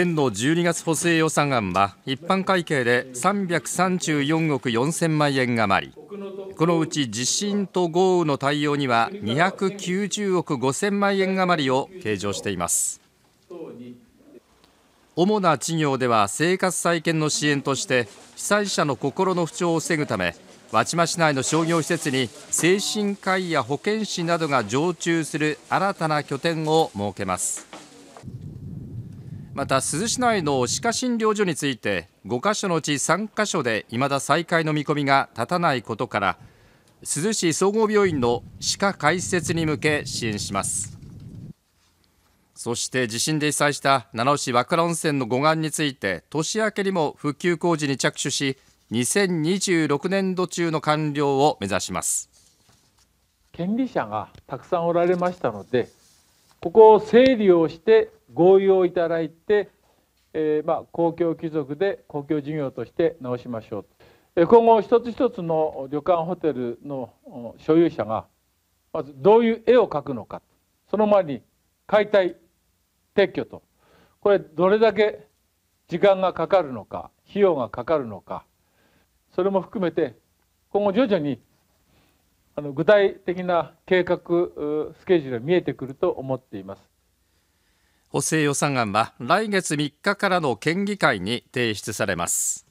県の12月補正予算案は一般会計で334億4000万円余りこのうち地震と豪雨の対応には290億5000万円余りを計上しています主な事業では生活再建の支援として被災者の心の不調を防ぐため輪島市内の商業施設に精神科医や保健師などが常駐する新たな拠点を設けますまた珠洲市内の歯科診療所について5カ所のうち3カ所で未だ再開の見込みが立たないことから珠洲市総合病院の歯科開設に向け支援しますそして地震で被災した七尾市和倉温泉の護岸について年明けにも復旧工事に着手し2026年度中の完了を目指します権利者がたくさんおられましたのでここを整理をして合意をいただいて、えー、まあ、公共貴族で公共事業として直しましょう今後一つ一つの旅館ホテルの所有者がまずどういう絵を描くのかその前に解体撤去とこれどれだけ時間がかかるのか費用がかかるのかそれも含めて今後徐々にあの具体的な計画スケジュールが見えてくると思っています補正予算案は来月3日からの県議会に提出されます